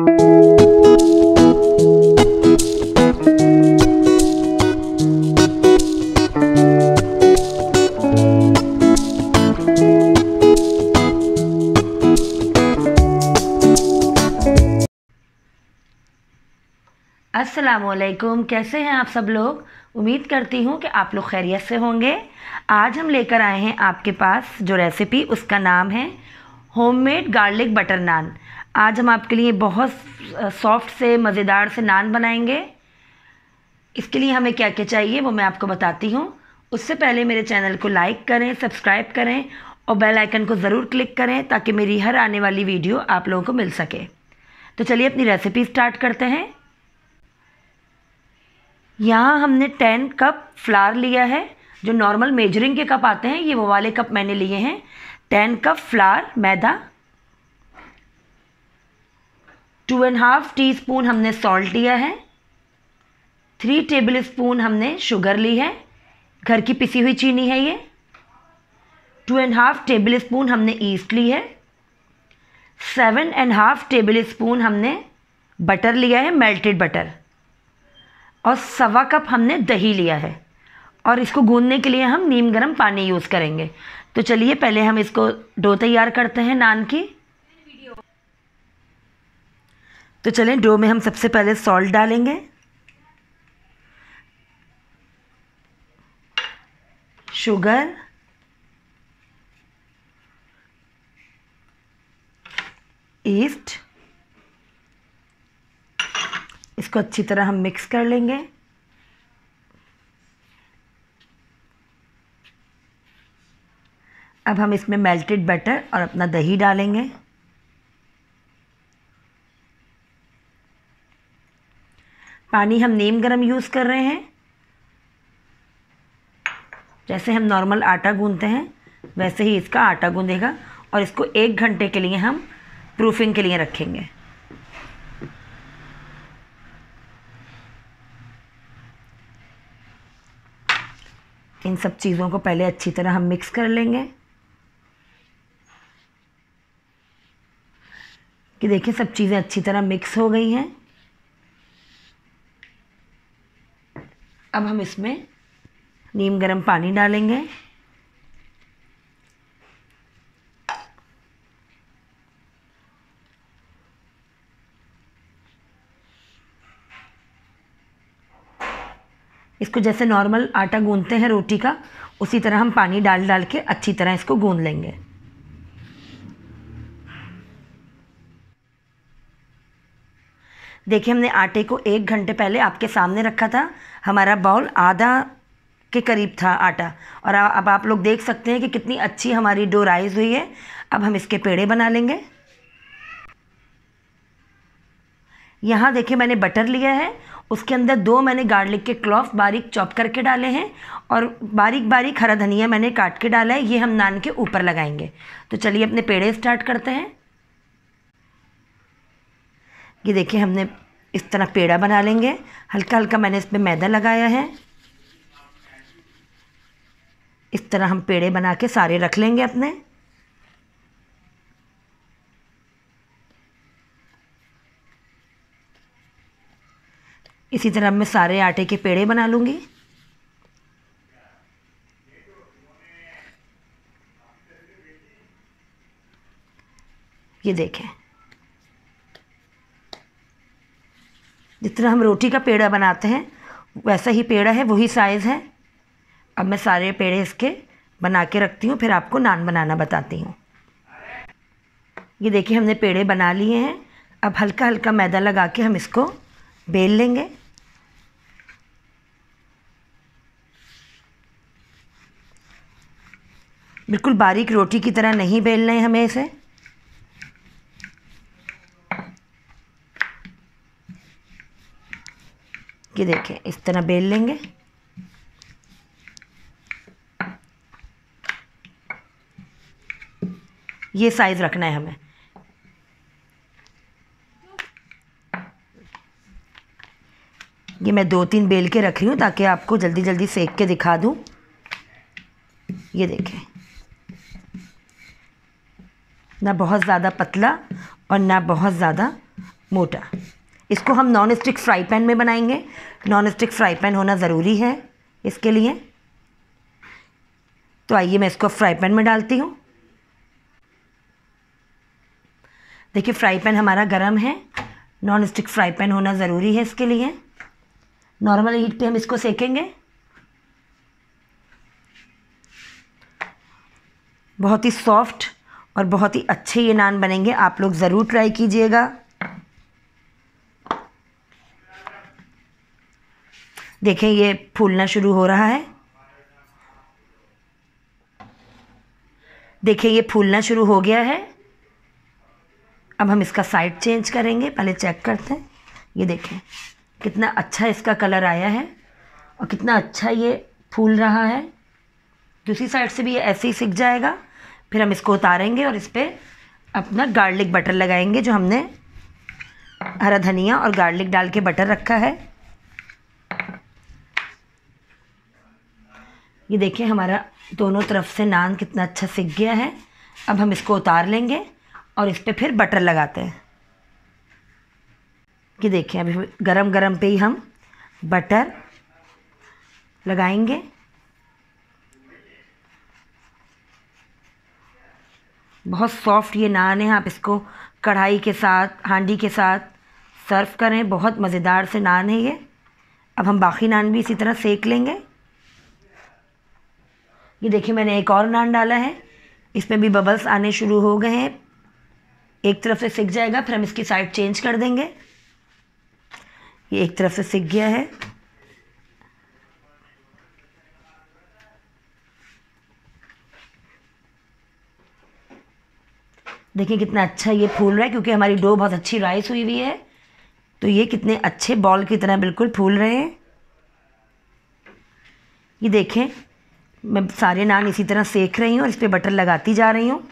असलकुम कैसे हैं आप सब लोग उम्मीद करती हूँ कि आप लोग खैरियत से होंगे आज हम लेकर आए हैं आपके पास जो रेसिपी उसका नाम है होममेड गार्लिक बटर नान आज हम आपके लिए बहुत सॉफ्ट से मज़ेदार से नान बनाएंगे इसके लिए हमें क्या क्या चाहिए वो मैं आपको बताती हूँ उससे पहले मेरे चैनल को लाइक करें सब्सक्राइब करें और बेल आइकन को ज़रूर क्लिक करें ताकि मेरी हर आने वाली वीडियो आप लोगों को मिल सके तो चलिए अपनी रेसिपी स्टार्ट करते हैं यहाँ हमने टेन कप फ्लार लिया है जो नॉर्मल मेजरिंग के कप आते हैं ये वो वाले कप मैंने लिए हैं टेन कप फ्लार मैदा two and half teaspoon हमने सॉल्ट लिया है थ्री टेबल स्पून हमने शुगर ली है घर की पिसी हुई चीनी है ये two and half tablespoon हमने ईस्ट ली है seven and half tablespoon हमने बटर लिया है मेल्टेड बटर और सवा कप हमने दही लिया है और इसको गूंदने के लिए हम नीम गर्म पानी यूज़ करेंगे तो चलिए पहले हम इसको डो तैयार करते हैं नान की तो चलें डो में हम सबसे पहले सॉल्ट डालेंगे शुगर ईस्ट इसको अच्छी तरह हम मिक्स कर लेंगे अब हम इसमें मेल्टेड बटर और अपना दही डालेंगे पानी हम नेम गरम यूज़ कर रहे हैं जैसे हम नॉर्मल आटा गूंदते हैं वैसे ही इसका आटा गूंदेगा और इसको एक घंटे के लिए हम प्रूफिंग के लिए रखेंगे इन सब चीज़ों को पहले अच्छी तरह हम मिक्स कर लेंगे कि देखिए सब चीज़ें अच्छी तरह मिक्स हो गई हैं अब हम इसमें नीम गर्म पानी डालेंगे इसको जैसे नॉर्मल आटा गूंदते हैं रोटी का उसी तरह हम पानी डाल डाल के अच्छी तरह इसको गूंद लेंगे देखिए हमने आटे को एक घंटे पहले आपके सामने रखा था हमारा बाउल आधा के करीब था आटा और अब आप लोग देख सकते हैं कि कितनी अच्छी हमारी डो राइज हुई है अब हम इसके पेड़े बना लेंगे यहाँ देखिए मैंने बटर लिया है उसके अंदर दो मैंने गार्लिक के क्लॉफ बारीक चॉप करके डाले हैं और बारीक बारीक हरा धनिया मैंने काट के डाला है ये हम नान के ऊपर लगाएंगे तो चलिए अपने पेड़े स्टार्ट करते हैं ये देखिए हमने इस तरह पेड़ा बना लेंगे हल्का हल्का मैंने इसमें मैदा लगाया है इस तरह हम पेड़े बना के सारे रख लेंगे अपने इसी तरह मैं सारे आटे के पेड़े बना लूँगी ये देखें जितना हम रोटी का पेड़ा बनाते हैं वैसा ही पेड़ा है वही साइज़ है अब मैं सारे पेड़े इसके बना के रखती हूँ फिर आपको नान बनाना बताती हूँ ये देखिए हमने पेड़े बना लिए हैं अब हल्का हल्का मैदा लगा के हम इसको बेल लेंगे बिल्कुल बारीक रोटी की तरह नहीं बेलना है हमें इसे ये देखें इस तरह बेल लेंगे ये साइज़ रखना है हमें ये मैं दो तीन बेल के रख रही हूँ ताकि आपको जल्दी जल्दी सेक के दिखा दूँ ये देखें ना बहुत ज़्यादा पतला और ना बहुत ज़्यादा मोटा इसको हम नॉन स्टिक फ्राई पैन में बनाएंगे नॉन स्टिक फ्राई पैन होना ज़रूरी है इसके लिए तो आइए मैं इसको फ्राई पैन में डालती हूँ देखिए फ्राई पैन हमारा गर्म है नॉन स्टिक फ्राई पैन होना ज़रूरी है इसके लिए नॉर्मल हीट पे हम इसको सेकेंगे बहुत ही सॉफ्ट और बहुत ही अच्छे ये नान बनेंगे आप लोग ज़रूर ट्राई कीजिएगा देखें ये फूलना शुरू हो रहा है देखें ये फूलना शुरू हो गया है अब हम इसका साइड चेंज करेंगे पहले चेक करते हैं ये देखें कितना अच्छा इसका कलर आया है और कितना अच्छा ये फूल रहा है दूसरी साइड से भी ये ऐसे ही सीख जाएगा फिर हम इसको उतारेंगे और इस पर अपना गार्लिक बटर लगाएंगे जो हमने हरा धनिया और गार्लिक डाल के बटर रखा है ये देखिए हमारा दोनों तरफ से नान कितना अच्छा सिक गया है अब हम इसको उतार लेंगे और इस पर फिर बटर लगाते हैं कि देखिए अभी गरम गरम पे ही हम बटर लगाएंगे बहुत सॉफ्ट ये नान है आप इसको कढ़ाई के साथ हांडी के साथ सर्व करें बहुत मज़ेदार से नान है ये अब हम बाकी नान भी इसी तरह सेक लेंगे ये देखिए मैंने एक और नान डाला है इसमें भी बबल्स आने शुरू हो गए हैं एक तरफ से सीख जाएगा फिर हम इसकी साइड चेंज कर देंगे ये एक तरफ से सीख गया है देखिए कितना अच्छा ये फूल रहा है क्योंकि हमारी डो बहुत अच्छी राइस हुई हुई है तो ये कितने अच्छे बॉल की तरह बिल्कुल फूल रहे हैं ये देखें मैं सारे नान इसी तरह सेक रही हूँ और इस पर बटर लगाती जा रही हूँ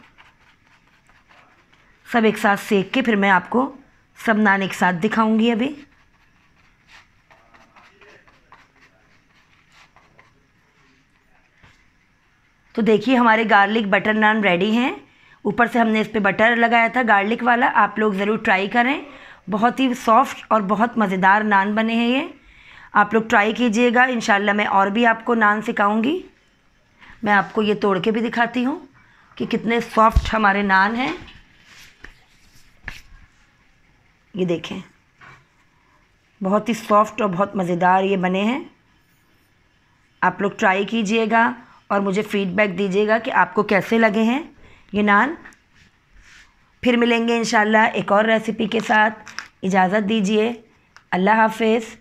सब एक साथ सेक के फिर मैं आपको सब नान एक साथ दिखाऊंगी अभी तो देखिए हमारे गार्लिक बटर नान रेडी हैं ऊपर से हमने इस पर बटर लगाया था गार्लिक वाला आप लोग ज़रूर ट्राई करें बहुत ही सॉफ्ट और बहुत मज़ेदार नान बने हैं ये आप लोग ट्राई कीजिएगा इन मैं और भी आपको नान सिखाऊँगी मैं आपको ये तोड़ के भी दिखाती हूँ कि कितने सॉफ्ट हमारे नान हैं ये देखें बहुत ही सॉफ्ट और बहुत मज़ेदार ये बने हैं आप लोग ट्राई कीजिएगा और मुझे फीडबैक दीजिएगा कि आपको कैसे लगे हैं ये नान फिर मिलेंगे इन एक और रेसिपी के साथ इजाज़त दीजिए अल्लाह हाफिज़